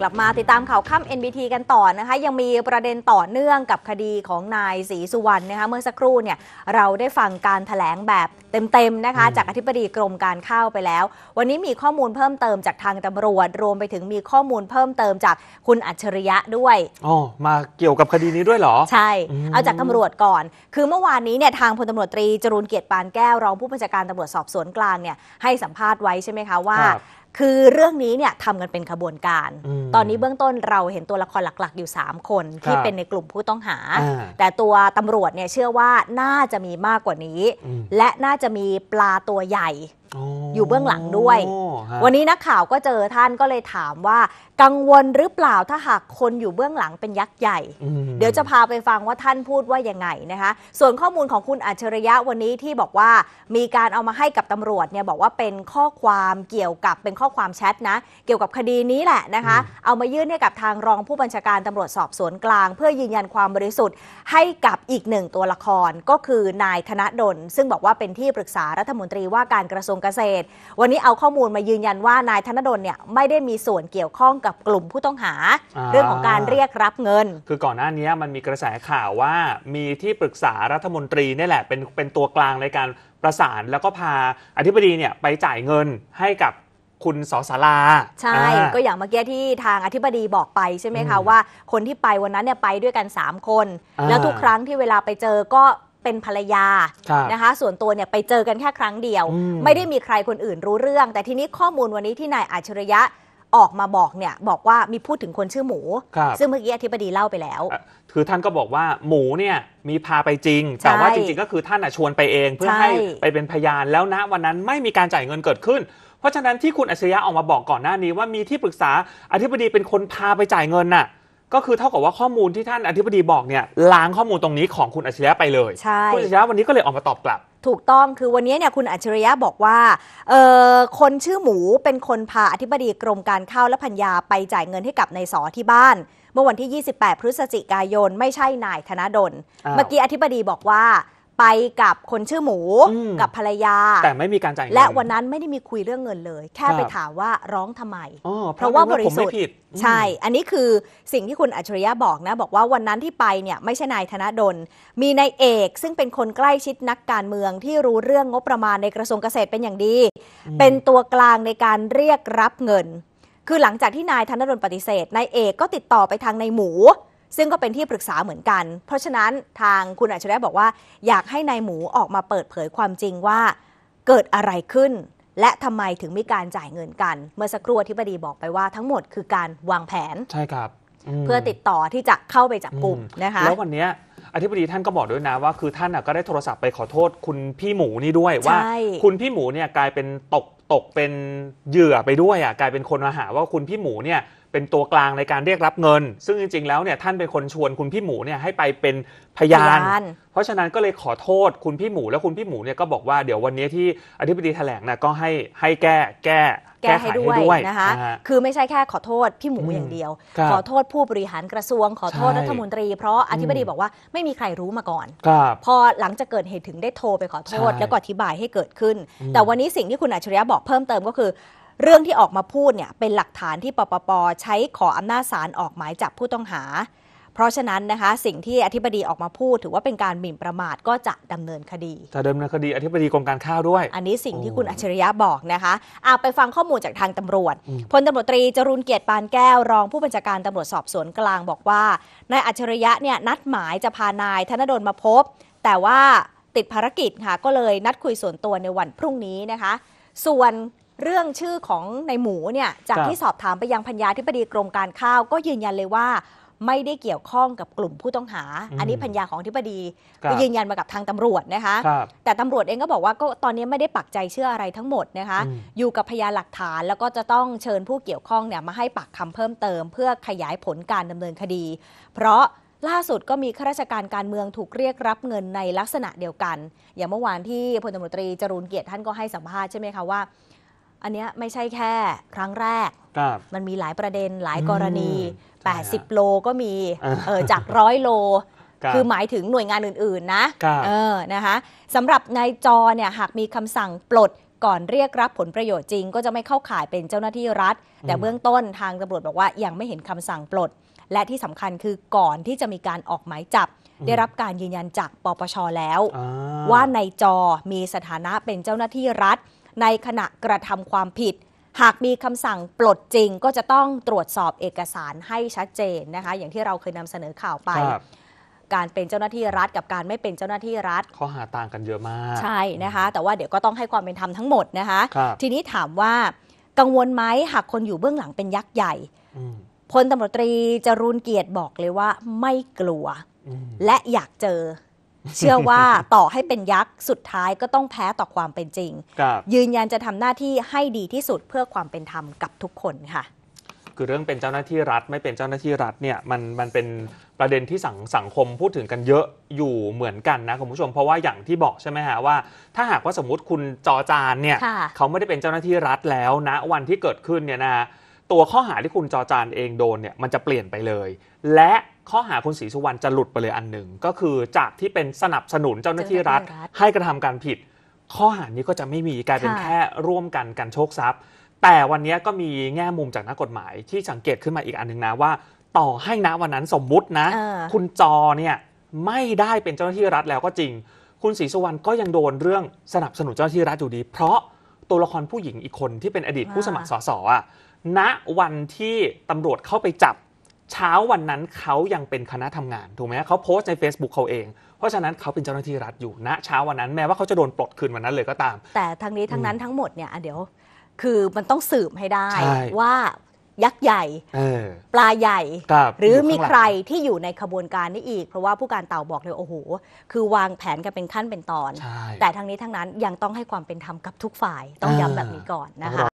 กลับมาติดตามข่าวค่ำ NBT กันต่อนะคะ ยังมีประเด็นต่อเนื่องกับคดีของนายศรีสุวรรณนะคะเมื่อสักครู่เนี่ย เราได้ฟังการถแถลงแบบเต็มๆนะคะจากอธิบดีกรมการข้าวไปแล้ว วันนี้มีข้อมูลเพิ่มเติมจากทางตำรวจ รวมไปถึงมีข้อมูลเพิ่มเติมจากคุณอัจฉริยะด้วย อ๋อ มาเกี่ยวกับคดีนี้ด้วยเหรอ ใช่ เอาจากตำรวจก่อน คือเมื่อวานนี้เนี่ยทางพลตำรวจตรีจรุนเกียรติปานแก้วรองผู้บัญชาการตำรวจสอบสวนกลางเนี่ยให้สัมภาษณ์ไว้ใช่ไหมคะว่า คือเรื่องนี้เนี่ยทำกันเป็นขบวนการตอนนี้เบื้องต้นเราเห็นตัวละครหลัก ๆ อยู่ 3 คนที่เป็นในกลุ่มผู้ต้องหา แต่ตัวตำรวจเนี่ยเชื่อว่าน่าจะมีมากกว่านี้ และน่าจะมีปลาตัวใหญ่อยู่เบื้องหลังด้วย วันนี้นักข่าวก็เจอท่านก็เลยถามว่ากังวลหรือเปล่าถ้าหากคนอยู่เบื้องหลังเป็นยักษ์ใหญ่ เดี๋ยวจะพาไปฟังว่าท่านพูดว่ายังไงนะคะส่วนข้อมูลของคุณอัจฉริยะวันนี้ที่บอกว่ามีการเอามาให้กับตำรวจเนี่ยบอกว่าเป็นข้อความเกี่ยวกับเป็นข้อความแชทนะเกี่ยวกับคดีนี้แหละนะคะเอามายื่นให้กับทางรองผู้บัญชาการตำรวจสอบสวนกลาง เพื่อยืนยันความบริสุทธิ์ ให้กับอีกหนึ่งตัวละครก็คือนายธนดลซึ่งบอกว่าเป็นที่ปรึกษารัฐมนตรีว่าการกระทรวงเกษตร วันนี้เอาข้อมูลมายืนยันว่านายธนดลเนี่ยไม่ได้มีส่วนเกี่ยวข้องกับกลุ่มผู้ต้องหาเรื่องของการเรียกรับเงิน คือก่อนหน้านี้มันมีกระแสข่าวว่ามีที่ปรึกษารัฐมนตรีนี่แหละ เป็นเป็นตัวกลางในการประสาน แล้วก็พาอธิบดีเนี่ย ไปจ่ายเงินให้กับคุณสอสาราใช่ก็อย่างเมื่อกี้ที่ทางอธิบดีบอกไปใช่ไหมคะว่า คนที่ไปวันนั้นเนี่ยไปด้วยกัน 3 คน แล้วทุกครั้งที่เวลาไปเจอก็เป็นภรรยานะคะส่วนตัวเนี่ยไปเจอกันแค่ครั้งเดียว ไม่ได้มีใครคนอื่นรู้เรื่อง แต่ทีนี้ข้อมูลวันนี้ที่นายอัจฉริยะออกมาบอกเนี่ยบอกว่ามีพูดถึงคนชื่อหมูซึ่งเมื่อกี้อธิบดีเล่าไปแล้วคือท่านก็บอกว่า หมูเนี่ยมีพาไปจริง แต่ว่าจริงๆก็คือท่านชวนไปเอง เพื่อให้ไปเป็นพยานแล้วณวันนั้นไม่มีการจ่ายเงินเกิดขึ้น เพราะฉะนั้นที่คุณอัจฉริยะออกมาบอกก่อนหน้านี้ว่ามีที่ปรึกษาอธิบดีเป็นคนพาไปจ่ายเงินน่ะก็คือเท่ากับว่าข้อมูลที่ท่านอธิบดีบอกเนี่ยล้างข้อมูลตรงนี้ของคุณอัจฉริยะไปเลยคุณอัจฉริยะวันนี้ก็เลยออกมาตอบกลับถูกต้องคือวันนี้เนี่ยคุณอัจฉริยะบอกว่า คนชื่อหมูเป็นคนพาอธิบดีกรมการข้าวและพัญญาไปจ่ายเงินให้กับนายสอที่บ้าน เมื่อวันที่ 28 พฤศจิกายนไม่ใช่นายธนดลเมื่อกี้อธิบดีบอกว่าไปกับคนชื่อหมูกับภรรยาแต่ไม่มีการจ่ายเงินและวันนั้นไม่ได้มีคุยเรื่องเงินเลย แค่ไปถามว่าร้องทำไม เพราะว่าบริสุทธิ์ใช่ อันนี้คือสิ่งที่คุณอัจฉริยะบอกนะ บอกว่าวันนั้นที่ไปเนี่ย ไม่ใช่นายธนดลมีนายเอกซึ่งเป็นคนใกล้ชิดนักการเมืองที่รู้เรื่องงบประมาณในกระทรวงเกษตรเป็นอย่างดี เป็นตัวกลางในการเรียกรับเงิน คือหลังจากที่นายธนดลปฏิเสธนายเอกก็ติดต่อไปทางนายหมูซึ่งก็เป็นที่ปรึกษาเหมือนกัน เพราะฉะนั้นทางคุณอัจฉริยะบอกว่าอยากให้นายหมูออกมาเปิดเผยความจริงว่าเกิดอะไรขึ้น และทำไมถึงมีการจ่ายเงินกัน เมื่อสักครู่ที่บดีบอกไปว่าทั้งหมดคือการวางแผน ใช่ครับ เพื่อติดต่อที่จะเข้าไปจับกลุ่มนะคะ แล้ววันนี้อธิบดีท่านก็บอกด้วยนะว่าคือท่านก็ได้โทรศัพท์ไปขอโทษคุณพี่หมูนี่ด้วยว่า คุณพี่หมูเนี่ยกลายเป็นตกตกเป็นเหยื่อไปด้วยอ่ะกลายเป็นคนมาหาว่าคุณพี่หมูเนี่ยเป็นตัวกลางในการเรียกรับเงิน ซึ่งจริงๆแล้วเนี่ยท่านเป็นคนชวนคุณพี่หมูเนี่ยให้ไปเป็นพยานยานเพราะฉะนั้นก็เลยขอโทษคุณพี่หมูแล้วคุณพี่หมูเนี่ยก็บอกว่าเดี๋ยววันนี้ที่อธิบดีแถลงนะก็ให้ให้แก้แก้ แก้ให้ด้วยนะคะ คือไม่ใช่แค่ขอโทษพี่หมูอย่างเดียว ขอโทษผู้บริหารกระทรวงขอโทษรัฐมนตรีเพราะอธิบดีบอกว่าไม่มีใครรู้มาก่อนพอหลังจากเกิดเหตุถึงได้โทรไปขอโทษแล้วก็อธิบายให้เกิดขึ้น แต่วันนี้สิ่งที่คุณอัจฉริยะบอกเพิ่มเติมก็คือเรื่องที่ออกมาพูดเนี่ยเป็นหลักฐานที่ปปปใช้ขออำนาจศาลออกหมายจับผู้ต้องหา เพราะฉะนั้นนะคะสิ่งที่อธิบดีออกมาพูดถือว่าเป็นการหมิ่นประมาทก็จะดำเนินคดีจะดำเนินคดีอธิบดีกรมการข้าวด้วย อันนี้สิ่งที่คุณอัจฉริยะบอกนะคะอาไปฟังข้อมูลจากทางตำรวจพลตำรวจตรีจรุนเกียรติปานแก้วรอง ผู้บัญชาการตำรวจสอบสวนกลางบอกว่านายอัจฉริยะเนี่ยนัดหมายจะพานายธนดลมาพบ แต่ว่าติดภารกิจค่ะก็เลยนัดคุยส่วนตัวในวันพรุ่งนี้นะคะ ส่วนเรื่องชื่อของในหมูเนี่ยจากที่สอบถามไปยังพัญญาธิบดีกรมการข้าวก็ยืนยันเลยว่าไม่ได้เกี่ยวข้องกับกลุ่มผู้ต้องหา อันนี้พัญญาของทิบดี ก็ยืนยันมากับทางตำรวจนะคะแต่ตำรวจเองก็บอกว่าก็ตอนนี้ไม่ได้ปักใจเชื่ออะไรทั้งหมดนะคะ อยู่กับพยานหลักฐานแล้วก็จะต้องเชิญผู้เกี่ยวข้องเนี่ยมาให้ปากคำเพิ่มเติม เพื่อขยายผลการดำเนินคดี เพราะล่าสุดก็มีข้าราชการการเมืองถูกเรียกรับเงินในลักษณะเดียวกัน อย่างเมื่อวานที่พลตำตรีจรูนเกียรติท่านก็ให้สัมภาษณ์ใช่ไหมคะว่าอันนี้ไม่ใช่แค่ครั้งแรกรมันมีหลายประเด็นหลายกรณี 80 โลก็มี เออจากร้อยโล คือหมายถึงหน่วยงานอื่น ๆ นะ เออนะคะสำหรับนายจอเนี่ยหากมีคำสั่งปลดก่อนเรียกรับผลประโยชน์จริงก็จะไม่เข้าข่ายเป็นเจ้าหน้าที่รัฐ แต่เบื้องต้นทางตำรวจบอกว่ายังไม่เห็นคำสั่งปลด และที่สำคัญคือก่อนที่จะมีการออกหมายจับ ได้รับการยืนยันจากปปชแล้ว ว่านายจอมีสถานะเป็นเจ้าหน้าที่รัฐในขณะกระทำความผิด หากมีคำสั่งปลดจริง ก็จะต้องตรวจสอบเอกสารให้ชัดเจนนะคะอย่างที่เราเคยนำเสนอข่าวไปการเป็นเจ้าหน้าที่รัฐ กับการไม่เป็นเจ้าหน้าที่รัฐข้อหาต่างกันเยอะมากใช่นะคะแต่ว่าเดี๋ยวก็ต้องให้ความเป็นธรรมทั้งหมดนะคะคทีนี้ถามว่า กังวลไหมหากคนอยู่เบื้องหลังเป็นยักษ์ใหญ่พลตำรวจตรีจรูนเกียรติบอกเลยว่า ไม่กลัวและอยากเจอเชื่อว่าต่อให้เป็นยักษ์สุดท้ายก็ต้องแพ้ต่อความเป็นจริง ยืนยันจะทำหน้าที่ให้ดีที่สุดเพื่อความเป็นธรรมกับทุกคนค่ะ คือเรื่องเป็นเจ้าหน้าที่รัฐไม่เป็นเจ้าหน้าที่รัฐเนี่ยมันมันเป็นประเด็นที่สังสังคมพูดถึงกันเยอะอยู่เหมือนกันนะคุณผู้ชมเพราะว่าอย่างที่บอกใช่ไหมฮะว่า ถ้าหากว่าสมมติคุณจอจานเนี่ยเขาไม่ได้เป็นเจ้าหน้าที่รัฐแล้วนะวันที่เกิดขึ้นเนี่ยนะตัวข้อหาที่คุณจอจานเองโดนเนี่ยมันจะเปลี่ยนไปเลย และข้อหาคุณศรีสุวรรณจะหลุดไปเลยอันหนึ่งก็คือจากที่เป็นสนับสนุนเจ้าหน้าที่รัฐ ให้กระทำการผิด ข้อหานี้ก็จะไม่มีกลายเป็นแค่ร่วมกันการโชคทรัพย์แต่วันนี้ก็มีแง่มุมจากนักกฎหมายที่สังเกตขึ้นมาอีกอันหนึ่งนะว่า ต่อให้นะวันนั้นสมมุตินะ คุณจอเนี่ยไม่ได้เป็นเจ้าหน้าที่รัฐแล้วก็จริง คุณศรีสุวรรณก็ยังโดนเรื่องสนับสนุนเจ้าหน้าที่รัฐอยู่ดี เพราะตัวละครผู้หญิงอีกคนที่เป็นอดีตผู้สมัครสสอ่ะณวันที่ตำรวจเข้าไปจับเช้าวันนั้นเขายังเป็นคณะทำงาน ถูกไหมเขาโพสต์ใน Facebook เขาเอง เพราะฉะนั้นเขาเป็นเจ้าหน้าที่รัฐอยู่ณเช้าวันนั้นแม้ว่าเขาจะโดนปลดคืนวันนั้นเลยก็ตาม แต่ทั้งนี้ทั้งนั้นทั้งหมดเนี่ยเดี๋ยวคือมันต้องสืบให้ได้ ว่ายักษ์ใหญ่ปลาใหญ่ หรือมีใครที่อยู่ในขบวนการนี้อีก เพราะว่าผู้การเต่าบอกเลยโอ้โหคือวางแผนกันเป็นขั้นเป็นตอน แต่ทั้งนี้ทั้งนั้นยังต้องให้ความเป็นธรรมกับทุกฝ่ายต้องย้ำแบบนี้ก่อนนะคะ